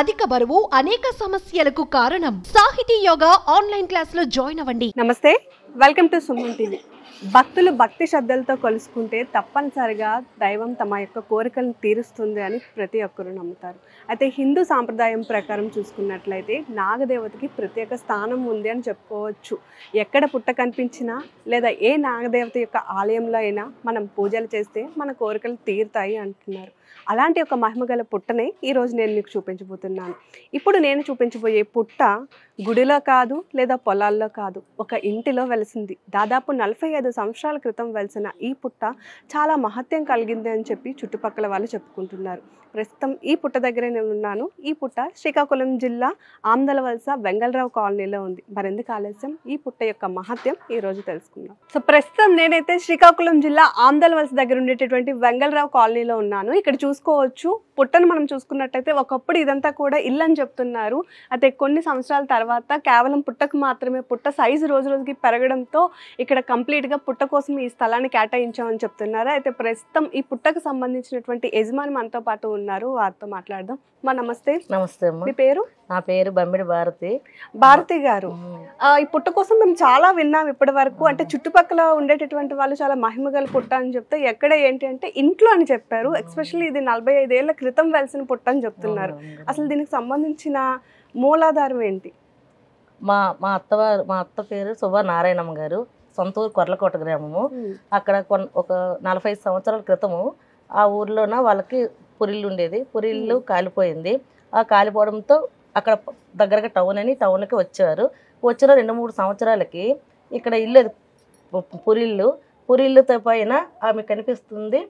అధిక బరువు అనేక సమస్యలకు కారణం సాహితీ యోగా ఆన్లైన్ క్లాస్ లో జాయిన్ అవ్వండి నమస్తే వెల్కమ్ టు సుమన్ టీవీ భక్తులు భక్తి శ్రద్ధలతో కలుసుకుంటే తప్పనిసరిగా దైవం తమ యొక్క కోరికలను తీరుస్తుంది అని ప్రతి ఒక్కరూ నమ్ముతారు అయితే హిందూ సాంప్రదాయం ప్రకారం చూసుకున్నట్లయితే నాగదేవతకి ప్రత్యేక స్థానం ఉంది అని చెప్పుకోవచ్చు ఎక్కడ పుట్ట కనిపించినా లేదా ఏ నాగదేవత యొక్క ఆలయంలో అయినా మనం పూజలు చేస్తే మన కోరికలు తీరుతాయి అంటున్నారు అలాంటి ఒక మహిమగల పుట్టనే ఈరోజు నేను మీకు చూపించబోతున్నాను ఇప్పుడు నేను చూపించబోయే పుట్ట గుడిలో కాదు లేదా పొలాల్లో కాదు ఒక ఇంటిలో వెలిసింది దాదాపు నలభై ఐదు సంవత్సరాల క్రితం వెలిసిన ఈ పుట్ట చాలా మహత్యం కలిగింది అని చెప్పి చుట్టుపక్కల వాళ్ళు చెప్పుకుంటున్నారు ప్రస్తుతం ఈ పుట్ట దగ్గరే నేను ఉన్నాను ఈ పుట్ట శ్రీకాకుళం జిల్లా ఆమ్దలవలస వెంగళరావు కాలనీలో ఉంది మరెందుకు ఆలస్యం ఈ పుట్ట యొక్క మహత్యం ఈ రోజు తెలుసుకుందాం సో ప్రస్తుతం నేనైతే శ్రీకాకుళం జిల్లా ఆమ్దలవలస దగ్గర ఉండేటటువంటి వెంగళరావు కాలనీలో ఉన్నాను ఇక్కడ చూసుకోవచ్చు పుట్టను మనం చూసుకున్నట్టయితే ఒకప్పుడు ఇదంతా కూడా ఇల్లు అని చెప్తున్నారు అయితే కొన్ని సంవత్సరాల తర్వాత కేవలం పుట్టకు మాత్రమే పుట్ట సైజు రోజు రోజుకి పెరగడంతో ఇక్కడ కంప్లీట్గా పుట్ట కోసం ఈ స్థలాన్ని కేటాయించామని చెప్తున్నారు అయితే ప్రస్తుతం ఈ పుట్టకు సంబంధించినటువంటి యజమాని మనతో పాటు ఉన్నారు వారితో మాట్లాడదాం మా నమస్తే నమస్తే మీ పేరు నా పేరు బమ్మిడి భారతి భారతి గారు ఈ పుట్ట కోసం మేము చాలా విన్నాం ఇప్పటి వరకు అంటే చుట్టుపక్కల ఉండేటటువంటి వాళ్ళు చాలా మహిమ గల పుట్ట అని చెప్తే ఎక్కడ ఏంటి అంటే ఇంట్లో అని చెప్పారు ఎక్స్పెషల్లీ ఇది నలభై ఐదేళ్ల క్రితం వెలిసిన పుట్ట అని చెప్తున్నారు అసలు దీనికి సంబంధించిన మూలాధారం ఏంటి మా మా అత్తవారు మా అత్త పేరు సుబ్బ నారాయణమ్మ గారు సొంత ఊరు కొర్లకోట గ్రామము అక్కడ ఒక నలభై సంవత్సరాల క్రితము ఆ ఊర్లోన వాళ్ళకి పురిల్లు ఉండేది పురిల్లు కాలిపోయింది ఆ కాలిపోవడంతో అక్కడ దగ్గరగా టౌన్ అని టౌన్కి వచ్చారు వచ్చిన రెండు మూడు సంవత్సరాలకి ఇక్కడ ఇల్లు పురిల్లు పురిల్లుతో పైన ఆమె కనిపిస్తుంది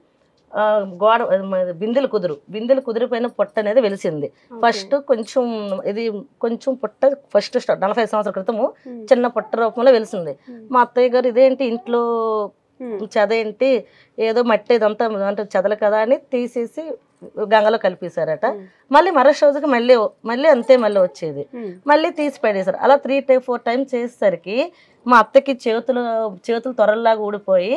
గోడ బిందెలు కుదురు బిందెలు కుదిరిపోయిన పొట్ట అనేది వెలిసింది ఫస్ట్ కొంచెం ఇది కొంచెం పొట్ట ఫస్ట్ నలభై సంవత్సరాల క్రితము చిన్న పొట్ట రూపంలో వెలిసింది మా అత్తయ్య గారు ఇదేంటి ఇంట్లో చదేంటి ఏదో మట్టి ఇదంతా అంటే చదలు కదా అని తీసేసి గంగలో కలిపేశారట మళ్ళీ మరో రోజుకి మళ్ళీ మళ్ళీ అంతే మళ్ళీ వచ్చేది మళ్ళీ తీసి పడేశారు అలా త్రీ టై ఫోర్ టైం చేసేసరికి మా అత్తకి చేతులు చేతులు త్వరల్లాగా ఊడిపోయి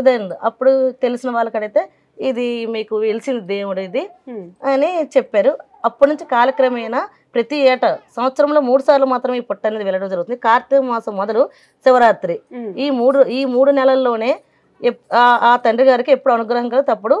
ఇదైంది అప్పుడు తెలిసిన వాళ్ళకడైతే ఇది మీకు వెలిసింది దేవుడు ఇది అని చెప్పారు అప్పటి నుంచి కాలక్రమేణా ప్రతి ఏటా సంవత్సరంలో మూడు సార్లు మాత్రమే ఈ పుట్ట అనేది వెళ్ళడం జరుగుతుంది కార్తీక మాసం మొదలు శివరాత్రి ఈ మూడు ఈ మూడు నెలల్లోనే ఆ తండ్రి గారికి ఎప్పుడు అనుగ్రహం కదా అప్పుడు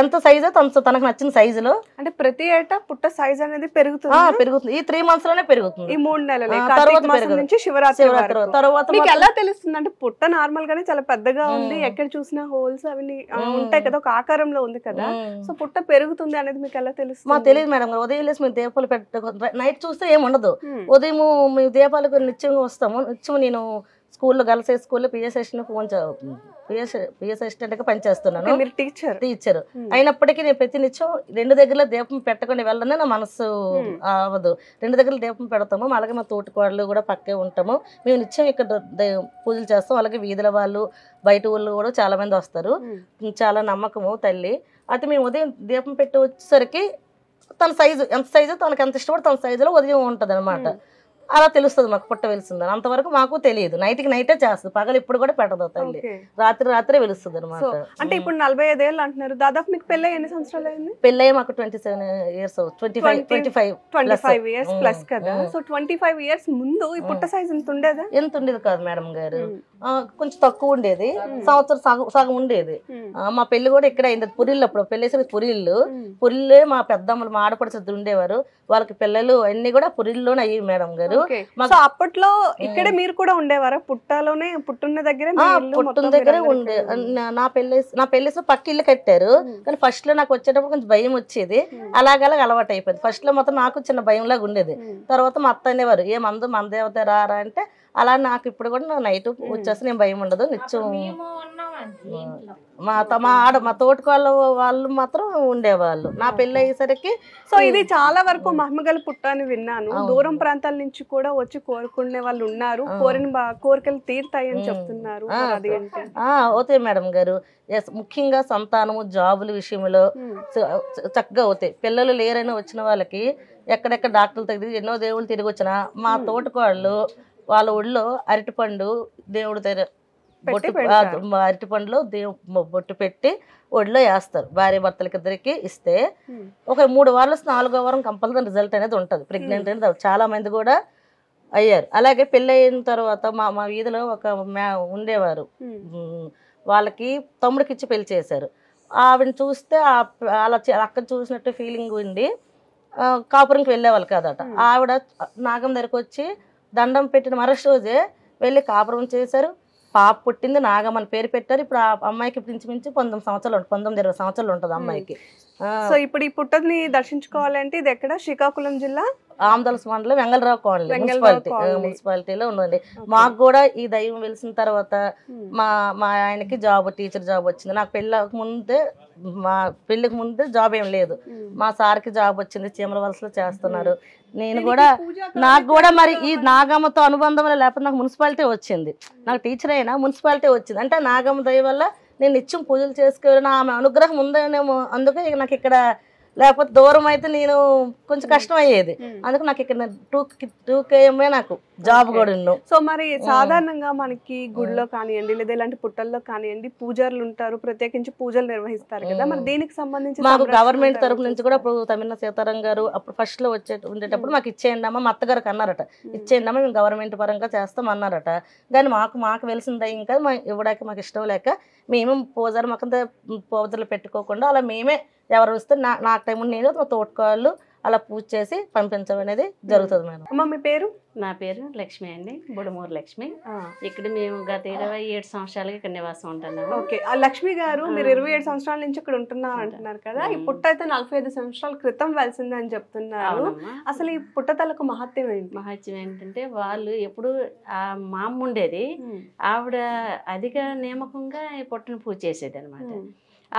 ఎంత సైజ్ తనకు నచ్చిన సైజులో అంటే ప్రతి ఏటా పుట్ట సైజ్ అనేది పెరుగుతుంది పెరుగుతుంది ఈ త్రీ మంత్స్ లోనే పెరుగుతుంది ఈ మూడు నెలల తర్వాత నుంచి శివరాత్రి తర్వాత ఎలా తెలుస్తుంది అంటే పుట్ట నార్మల్ గానే చాలా పెద్దగా ఉంది ఎక్కడ చూసినా హోల్స్ అవన్నీ ఉంటాయి కదా ఒక ఆకారంలో ఉంది కదా సో పుట్ట పెరుగుతుంది అనేది మీకు ఎలా తెలుస్తుంది మా తెలియదు మేడం ఉదయం లేసి మేము దీపాలు పెట్ట నైట్ చూస్తే ఏమి ఉండదు ఉదయం మేము దీపాలకు నిత్యంగా వస్తాము నిత్యం నేను స్కూల్లో గర్ల్స్ స్కూల్లో PA session phone PS PS గా పనిచేస్తున్నాను మీరు టీచర్ టీచర్ అయినప్పటికీ నేను ప్రతినిత్యం రెండు దగ్గరలో దీపం పెట్టకుండా వెళ్ళనే నా మనసు అవ్వదు రెండు దగ్గర దీపం పెడతాము అలాగే మా తోటికోడలు కూడా పక్కే ఉంటాము మేము నిత్యం ఇక్కడ పూజలు చేస్తాం అలాగే వీధుల వాళ్ళు బయట ఊళ్ళు కూడా చాలామంది వస్తారు చాలా నమ్మకము తల్లి అయితే మేము ఉదయం దీపం పెట్టి వచ్చేసరికి తన సైజు ఎంత సైజు తనకు ఎంత ఇష్టపడి తన సైజులో ఉదయం ఉంటుంది అనమాట అలా తెలుస్తుంది మాకు పుట్ట వెలుస్తుంది అంతవరకు మాకు తెలియదు నైట్కి నైటే చేస్తుంది పగలు ఇప్పుడు కూడా పెట్టదు తల్లి రాత్రి రాత్రే వెలుస్తుంది అనమాట అంటే ఇప్పుడు నలభై ఐదు ఏళ్ళు అంటున్నారు దాదాపు మీకు పెళ్ళి ఎన్ని సంవత్సరాలు అయింది పెళ్ళి మాకు twenty seven years twenty five twenty five twenty five years plus కదా సో ట్వంటీ ఫైవ్ ఇయర్స్ ముందు ఈ పుట్ట సైజ్ ఎంత ఉండేదా ఎంత ఉండేది కాదు మేడం గారు కొంచెం తక్కువ ఉండేది సంవత్సరం సగం సగం ఉండేది మా పెళ్లి కూడా ఇక్కడ అయింది పురిళ్ళు అప్పుడు పెళ్ళేసరికి పురిళ్ళు పురిళ్ళే మా పెద్దమ్మలు మా చదువు ఉండేవారు వాళ్ళకి పిల్లలు అన్ని కూడా పురిల్లోనే అయ్యి మేడం గారు కాదు సో అప్పట్లో ఇక్కడే మీరు కూడా ఉండేవారా పుట్టాలోనే పుట్టున్న దగ్గర పుట్టిన దగ్గర ఉండే నా పెళ్లి నా పెళ్లి పక్క ఇల్లు కట్టారు కానీ ఫస్ట్ లో నాకు వచ్చేటప్పుడు కొంచెం భయం వచ్చేది అలాగలా అలవాటు అయిపోయింది ఫస్ట్ లో మొత్తం నాకు చిన్న భయం లాగా ఉండేది తర్వాత మా అత్త అనేవారు ఏ మందు మందేవత రారా అంటే అలా నాకు ఇప్పుడు కూడా నైట్ వచ్చేసి నేను భయం ఉండదు నిత్యం మా తమ ఆడ మా తోటికోళ్ళ వాళ్ళు మాత్రం ఉండేవాళ్ళు నా పెళ్ళి అయ్యేసరికి సో ఇది చాలా వరకు మహమ్మగల పుట్టని విన్నాను దూరం ప్రాంతాల నుంచి కూడా వచ్చి కోరుకునే వాళ్ళు ఉన్నారు కోరిన కోరికలు తీరుతాయని చెప్తున్నారు అవుతాయి మేడం గారు ముఖ్యంగా సంతానము జాబుల విషయంలో చక్కగా అవుతాయి పిల్లలు లేరని వచ్చిన వాళ్ళకి ఎక్కడెక్కడ డాక్టర్లు తగ్గి ఎన్నో దేవుళ్ళు తిరిగి వచ్చినా మా తోటికోళ్ళు వాళ్ళ ఒళ్ళో అరటిపండు దేవుడు బొట్టు అరటి పండ్లు బొట్టు పెట్టి ఒడిలో వేస్తారు భార్య భర్తలకిద్దరికి ఇస్తే ఒక మూడు వారాలు నాలుగో వారం కంపల్సరీ రిజల్ట్ అనేది ఉంటుంది ప్రెగ్నెంట్ అనేది చాలా మంది కూడా అయ్యారు అలాగే పెళ్ళి అయిన తర్వాత మా మా వీధిలో ఒక ఉండేవారు వాళ్ళకి తమ్ముడికి ఇచ్చి పెళ్లి చేశారు ఆవిడని చూస్తే అలా అక్క చూసినట్టు ఫీలింగ్ ఉండి కాపురంకి వెళ్ళేవాళ్ళు కదట ఆవిడ నాగం దగ్గరకు వచ్చి దండం పెట్టిన మరుసటి రోజే వెళ్ళి కాపురం చేశారు పాప పుట్టింది నాగమ్మని పేరు పెట్టారు ఇప్పుడు ఆ అమ్మాయికి ఇంచుమించు పంతొమ్మిది సంవత్సరాలు పంతొమ్మిది ఇరవై సంవత్సరాలు ఉంటుంది అమ్మాయికి సో ఇప్పుడు ఈ పుట్టని దర్శించుకోవాలంటే ఇది ఎక్కడ శ్రీకాకుళం జిల్లా ఆమదలస మండలం వెంగళరావు కాలనీ మున్సిపాలిటీ మున్సిపాలిటీలో ఉందండి మాకు కూడా ఈ దైవం వెలిసిన తర్వాత మా మా ఆయనకి జాబ్ టీచర్ జాబ్ వచ్చింది నాకు పెళ్ళి ముందే మా పెళ్ళికి ముందే జాబ్ ఏం లేదు మా సార్కి జాబ్ వచ్చింది చీమల వలసలో చేస్తున్నారు నేను కూడా నాకు కూడా మరి ఈ నాగమ్మతో అనుబంధం లేకపోతే నాకు మున్సిపాలిటీ వచ్చింది నాకు టీచర్ అయినా మున్సిపాలిటీ వచ్చింది అంటే నాగమ్మ దయ వల్ల నేను నిత్యం పూజలు చేసుకోవాలని ఆమె అనుగ్రహం ఉందనేమో అందుకే నాకు ఇక్కడ లేకపోతే దూరం అయితే నేను కొంచెం కష్టం అయ్యేది అందుకు నాకు ఇక్కడ టూ టూ కేఎంఏ నాకు జాబ్ కూడా సో మరి hmm. సాధారణంగా మనకి గుడిలో కానివ్వండి లేదా ఇలాంటి పుట్టల్లో కానివ్వండి పూజారులు ఉంటారు ప్రత్యేకించి పూజలు నిర్వహిస్తారు కదా మరి hmm. దీనికి సంబంధించి మాకు గవర్నమెంట్ తరపు నుంచి కూడా ఇప్పుడు తమిళ సీతారాం గారు అప్పుడు ఫస్ట్ లో వచ్చే ఉండేటప్పుడు hmm. మాకు ఇచ్చేయండి అమ్మ మా అత్తగారికి అన్నారట ఇచ్చేయండి అమ్మ మేము గవర్నమెంట్ పరంగా చేస్తాం అన్నారట కానీ మాకు మాకు తెలిసిందే ఇంకా మా ఇవ్వడానికి మాకు ఇష్టం లేక మేము పూజలు మాకు పూజలు పెట్టుకోకుండా అలా మేమే ఎవరు వస్తే నా నాకు టైం నేను తోటకాళ్ళు అలా పూజ చేసి పంపించడం అనేది జరుగుతుంది మేడం అమ్మ మీ పేరు నా పేరు లక్ష్మి అండి బుడమూరు లక్ష్మి ఇక్కడ మేము గత ఇరవై ఏడు సంవత్సరాలుగా ఇక్కడ నివాసం ఉంటున్నాము ఓకే ఆ లక్ష్మి గారు మీరు ఇరవై ఏడు సంవత్సరాల నుంచి ఇక్కడ ఉంటున్నాం అంటున్నారు కదా ఈ పుట్ట అయితే నలభై ఐదు సంవత్సరాల క్రితం వెలిసింది అని చెప్తున్నారు అసలు ఈ పుట్టతలకు మహత్యం ఏంటి మహత్యం ఏంటంటే వాళ్ళు ఎప్పుడు ఆ మామ ఉండేది ఆవిడ అధిక నియమకంగా పుట్టను పూజ చేసేది అనమాట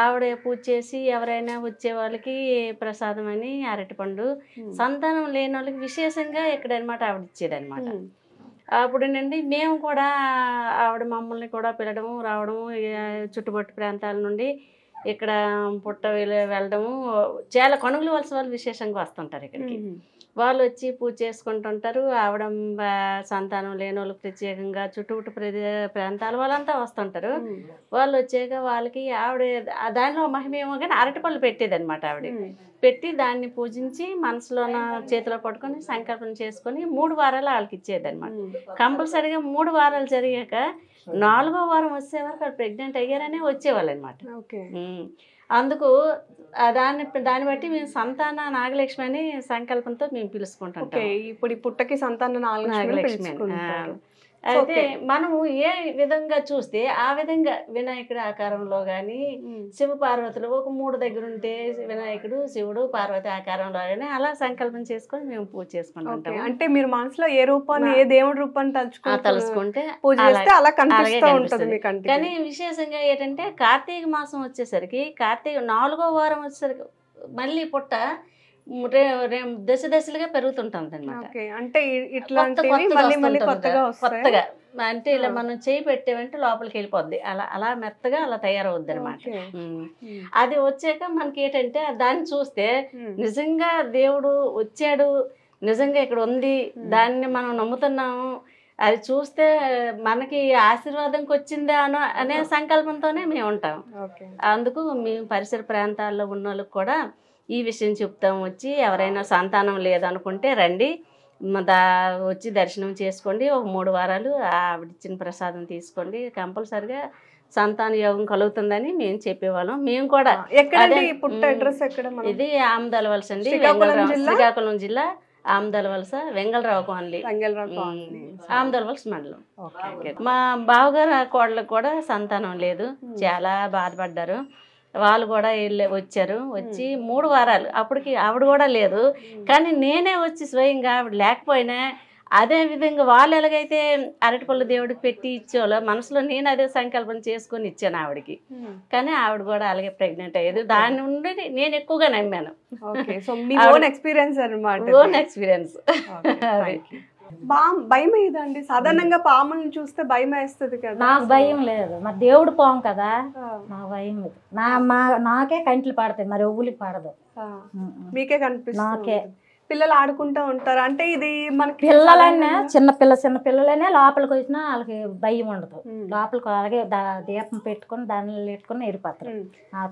ఆవిడ పూజ చేసి ఎవరైనా వచ్చే వాళ్ళకి ప్రసాదం అని అరటిపండు సంతానం లేని వాళ్ళకి విశేషంగా ఎక్కడనమాట ఆవిడ ఇచ్చేదనమాట అప్పుడు నుండి మేము కూడా ఆవిడ మమ్మల్ని కూడా పిలడము రావడము చుట్టుపట్టు ప్రాంతాల నుండి ఇక్కడ పుట్ట వెళ్ళడము చాలా కొనుగోలు వలస వాళ్ళు విశేషంగా వస్తుంటారు ఇక్కడికి వాళ్ళు వచ్చి పూజ చేసుకుంటుంటారు ఆవిడ సంతానం లేని వాళ్ళు ప్రత్యేకంగా చుట్టూ ప్రాంతాల వాళ్ళంతా వస్తుంటారు వాళ్ళు వచ్చాక వాళ్ళకి ఆవిడ దానిలో మహిమేమో కానీ అరటిపళ్ళు పెట్టేది అనమాట ఆవిడ పెట్టి దాన్ని పూజించి మనసులోన చేతిలో పట్టుకొని సంకల్పం చేసుకొని మూడు వారాలు వాళ్ళకి ఇచ్చేది అనమాట కంపల్సరిగా మూడు వారాలు జరిగాక నాలుగో వారం వచ్చే వరకు వాళ్ళు ప్రెగ్నెంట్ అయ్యారనే వచ్చేవాళ్ళు అనమాట అందుకు దాన్ని దాన్ని బట్టి మేము సంతాన నాగలక్ష్మి అని సంకల్పంతో మేము పిలుచుకుంటాం ఇప్పుడు ఈ పుట్టకి సంతాన నాగలక్ష్మి అయితే మనము ఏ విధంగా చూస్తే ఆ విధంగా వినాయకుడి ఆకారంలో కానీ శివ పార్వతులు ఒక మూడు దగ్గర ఉంటే వినాయకుడు శివుడు పార్వతి ఆకారంలో గానీ అలా సంకల్పం చేసుకొని మేము పూజ చేసుకుంటాం అంటే మీరు మనసులో ఏ రూపాన్ని ఏ దేవుడి రూపాన్ని తలుచుకుంటే తలుచుకుంటే పూజ చేస్తే అలా కనిపిస్తూ ఉంటుంది కానీ విశేషంగా ఏంటంటే కార్తీక మాసం వచ్చేసరికి కార్తీక నాలుగో వారం వచ్చేసరికి మళ్ళీ పుట్ట దశ దశలుగా పెరుగుతుంటుంది అనమాట అంటే కొత్తగా కొత్తగా అంటే ఇలా మనం చేయి పెట్టేవంటే లోపలికి వెళ్ళిపోద్ది అలా అలా మెత్తగా అలా తయారవుద్ది అనమాట అది వచ్చాక మనకి ఏంటంటే దాన్ని చూస్తే నిజంగా దేవుడు వచ్చాడు నిజంగా ఇక్కడ ఉంది దాన్ని మనం నమ్ముతున్నాము అది చూస్తే మనకి ఆశీర్వాదంకి వచ్చిందా అను అనే సంకల్పంతోనే మేము ఉంటాం అందుకు మేము పరిసర ప్రాంతాల్లో ఉన్న కూడా ఈ విషయం చెప్తాం వచ్చి ఎవరైనా సంతానం లేదనుకుంటే రండి దా వచ్చి దర్శనం చేసుకోండి ఒక మూడు వారాలు ఆవిడిచ్చిన ప్రసాదం తీసుకోండి కంపల్సరిగా సంతాన యోగం కలుగుతుందని మేము చెప్పేవాళ్ళం మేము కూడా ఇది ఆమదాల వలస అండి శ్రీకాకుళం జిల్లా ఆమదాల వలస వెంగళరావు కాలనీ ఆమదాల వలస మండలం మా బావగారు కోడలకు కూడా సంతానం లేదు చాలా బాధపడ్డారు వాళ్ళు కూడా వెళ్ళి వచ్చారు వచ్చి మూడు వారాలు అప్పటికి ఆవిడ కూడా లేదు కానీ నేనే వచ్చి స్వయంగా ఆవిడ లేకపోయినా అదే విధంగా వాళ్ళు ఎలాగైతే అరటిపళ్ళు దేవుడికి పెట్టి ఇచ్చేవాళ్ళో మనసులో నేను అదే సంకల్పం చేసుకొని ఇచ్చాను ఆవిడకి కానీ ఆవిడ కూడా అలాగే ప్రెగ్నెంట్ అయ్యేది దాని నుండి నేను ఎక్కువగా నమ్మాను ఓన్ ఎక్స్పీరియన్స్ అనమాట ఓన్ ఎక్స్పీరియన్స్ భయం ఏదండి సాధారణంగా పాములను చూస్తే భయం వేస్తుంది కదా నాకు భయం లేదు మరి దేవుడు పాము కదా నాకు భయం లేదు నా మా నాకే కంట్లు పాడతాయి మరి ఒవ్వులకి పాడదు మీకే కనిపిస్తుంది నాకే పిల్లలు ఆడుకుంటూ ఉంటారు అంటే ఇది మనకి పిల్లలైనా చిన్న పిల్ల చిన్న పిల్లలైనా లోపలికి వచ్చినా వాళ్ళకి భయం ఉండదు లోపలికి అలాగే దీపం పెట్టుకుని దానిలో పెట్టుకుని వెళ్ళిపోతారు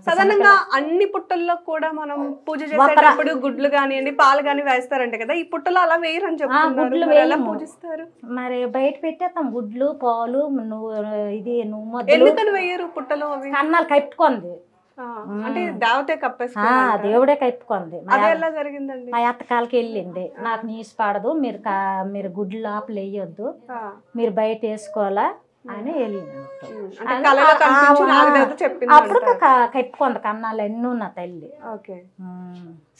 సాధారణంగా అన్ని పుట్టల్లో కూడా మనం పూజ చేసేటప్పుడు గుడ్లు కానివ్వండి పాలు కానీ వేస్తారంట కదా ఈ పుట్టలు అలా వేయరు అని గుడ్లు పూజిస్తారు మరి బయట పెట్టేస్తాం గుడ్లు పాలు నువ్వు ఇది నువ్వు ఎందుకని వేయరు పుట్టలు అవి కన్నాలు కట్టుకుంది అంటే దేవుడే కప్పుకుంది జరిగిందండి మా అత్తకాలకి వెళ్ళింది నాకు నీసు పాడదు మీరు మీరు గుడ్డు లోపల వేయొద్దు మీరు బయట వేసుకోవాలా అని వెళ్ళింది అప్పుడు కప్పుకుంది కన్నాలు ఎన్ని నా తల్లి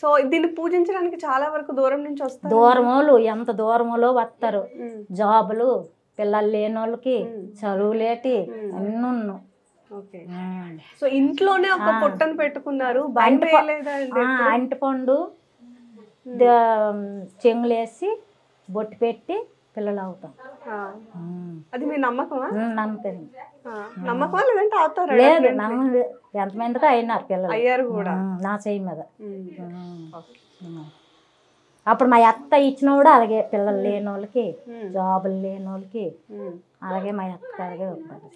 సో దీన్ని పూజించడానికి చాలా వరకు దూరం నుంచి వస్తారు దూరములు ఎంత దూరములో వస్తారు జాబులు పిల్లలు లేని వాళ్ళకి చదువులేటి ఎన్నున్నాయి సో ఇంట్లోనే ఒక పొట్టను పెట్టుకున్నారు అంటపండు చెంగులేసి బొట్టు పెట్టి పిల్లలు అవుతాం అది మీ నమ్మకమా నమ్మకం నమ్మకమా లేదంటే అవుతారు లేదు నమ్మకం ఎంతమందికి అయినారు పిల్లలు అయ్యారు కూడా నా చేయి మీద అప్పుడు మా అత్త ఇచ్చిన కూడా అలాగే పిల్లలు లేని వాళ్ళకి జాబులు లేని వాళ్ళకి అలాగే మా అత్త అలాగే ఉంటారు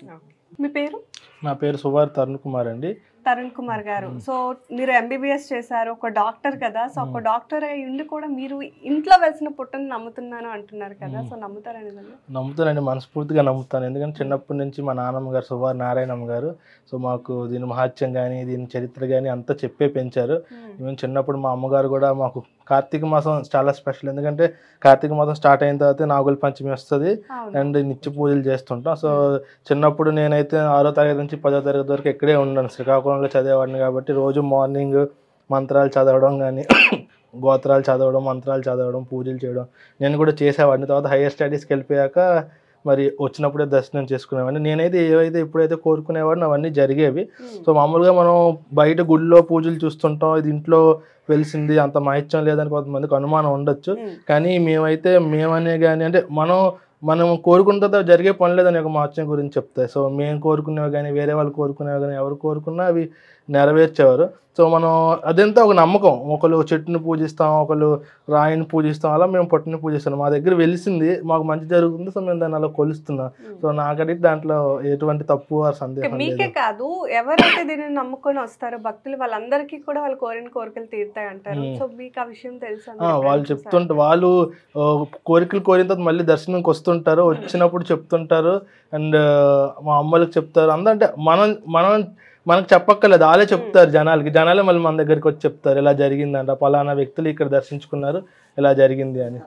మీ పేరు నా పేరు సువార్ తరుణ్ కుమార్ అండి తరుణ్ కుమార్ గారు సో మీరు ఎంబీబీఎస్ చేశారు ఒక డాక్టర్ కదా సో ఒక డాక్టర్ అయి ఉండి కూడా మీరు ఇంట్లో వెలిసిన పుట్టని నమ్ముతున్నాను అంటున్నారు కదా సో నమ్ముతారని నమ్ముతానండి మనస్ఫూర్తిగా నమ్ముతాను ఎందుకంటే చిన్నప్పటి నుంచి మా నాన్నమ్మ గారు సువార్ నారాయణమ్మ గారు సో మాకు దీని మహాత్యం కానీ దీని చరిత్ర కానీ అంతా చెప్పే పెంచారు మేము చిన్నప్పుడు మా అమ్మగారు కూడా మాకు కార్తీక మాసం చాలా స్పెషల్ ఎందుకంటే కార్తీక మాసం స్టార్ట్ అయిన తర్వాత నాగుల పంచమి వస్తుంది అండ్ నిత్య పూజలు చేస్తుంటాం సో చిన్నప్పుడు నేనైతే ఆరో తరగతి నుంచి పదో తరగతి వరకు ఇక్కడే ఉన్నాను శ్రీకాకుళంలో చదివేవాడిని కాబట్టి రోజు మార్నింగ్ మంత్రాలు చదవడం కానీ గోత్రాలు చదవడం మంత్రాలు చదవడం పూజలు చేయడం నేను కూడా చేసేవాడిని తర్వాత హైయర్ స్టడీస్కి వెళ్ళిపోయాక మరి వచ్చినప్పుడే దర్శనం చేసుకునేవాడిని నేనైతే ఏవైతే ఇప్పుడైతే కోరుకునేవాడిని అవన్నీ జరిగేవి hmm. సో మామూలుగా మనం బయట గుళ్ళో పూజలు చూస్తుంటాం ఇది ఇంట్లో వెలిసింది అంత మాహిత్యం లేదని కొంతమందికి అనుమానం ఉండొచ్చు hmm. కానీ మేమైతే మేమనే కానీ అంటే మనం మనం కోరుకున్న తర్వాత జరిగే పని లేదని ఒక మహత్యం గురించి చెప్తాయి సో మేము కోరుకునేవి కానీ వేరే వాళ్ళు కోరుకునేవి కానీ ఎవరు కోరుకున్నా అవి నెరవేర్చేవారు సో మనం అదంతా ఒక నమ్మకం ఒకరు చెట్టును పూజిస్తాం ఒకరు రాయిని పూజిస్తాం అలా మేము పొట్టుని పూజిస్తాం మా దగ్గర వెలిసింది మాకు మంచి జరుగుతుంది సో మేము దాన్ని అలా కొలుస్తున్నాం సో నాకడికి దాంట్లో ఎటువంటి తప్పు సందేహం మీకే కాదు ఎవరైతే దీనిని నమ్ముకొని వస్తారో భక్తులు వాళ్ళందరికీ కూడా వాళ్ళు కోరిన కోరికలు తీరుతాయి అంటారు సో మీకు ఆ విషయం తెలుసు వాళ్ళు చెప్తుంటారు వాళ్ళు కోరికలు కోరిన తర్వాత మళ్ళీ దర్శనంకి వస్తుంటారు వచ్చినప్పుడు చెప్తుంటారు అండ్ మా అమ్మలకు చెప్తారు అందంటే మనం మనం మనకు చెప్పక్కర్లేదు వాళ్ళే చెప్తారు జనాలకి జనాలే మళ్ళీ మన దగ్గరికి వచ్చి చెప్తారు ఇలా జరిగిందంట పలానా వ్యక్తులు ఇక్కడ దర్శించుకున్నారు ఇలా జరిగింది అని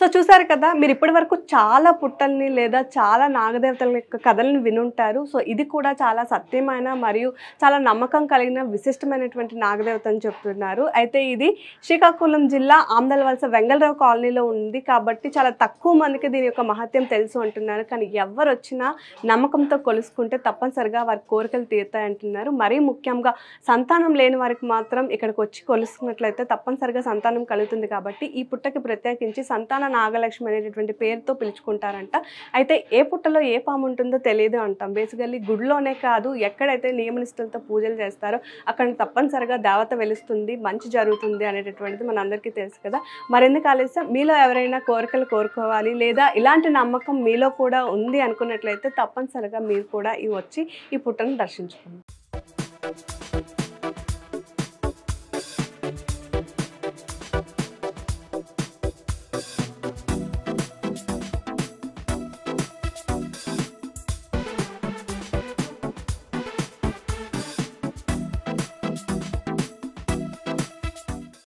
సో చూసారు కదా మీరు ఇప్పటి వరకు చాలా పుట్టల్ని లేదా చాలా నాగదేవతల యొక్క కథలను వినుంటారు సో ఇది కూడా చాలా సత్యమైన మరియు చాలా నమ్మకం కలిగిన విశిష్టమైనటువంటి నాగదేవత అని చెప్తున్నారు అయితే ఇది శ్రీకాకుళం జిల్లా ఆమ్దలవలస వెంగళరావు కాలనీలో ఉంది కాబట్టి చాలా తక్కువ మందికి దీని యొక్క మహత్యం తెలుసు అంటున్నారు కానీ ఎవరు వచ్చినా నమ్మకంతో కొలుసుకుంటే తప్పనిసరిగా వారి కోరికలు తీరుతాయి అంటున్నారు మరీ ముఖ్యంగా సంతానం లేని వారికి మాత్రం ఇక్కడికి వచ్చి కొలుసుకున్నట్లయితే తప్పనిసరిగా సంతానం కలుగుతుంది కాబట్టి ఈ పుట్టకి ప్రత్యేకించి సంతానం పుట్టల నాగలక్ష్మి అనేటటువంటి పేరుతో పిలుచుకుంటారంట అయితే ఏ పుట్టలో ఏ పాము ఉంటుందో తెలియదు అంటాం బేసికల్లీ గుడిలోనే కాదు ఎక్కడైతే నియమనిష్టలతో పూజలు చేస్తారో అక్కడ తప్పనిసరిగా దేవత వెలుస్తుంది మంచి జరుగుతుంది అనేటటువంటిది మన అందరికీ తెలుసు కదా మరెందుకు ఆలస్యం మీలో ఎవరైనా కోరికలు కోరుకోవాలి లేదా ఇలాంటి నమ్మకం మీలో కూడా ఉంది అనుకున్నట్లయితే తప్పనిసరిగా మీరు కూడా ఇవి వచ్చి ఈ పుట్టను దర్శించుకోండి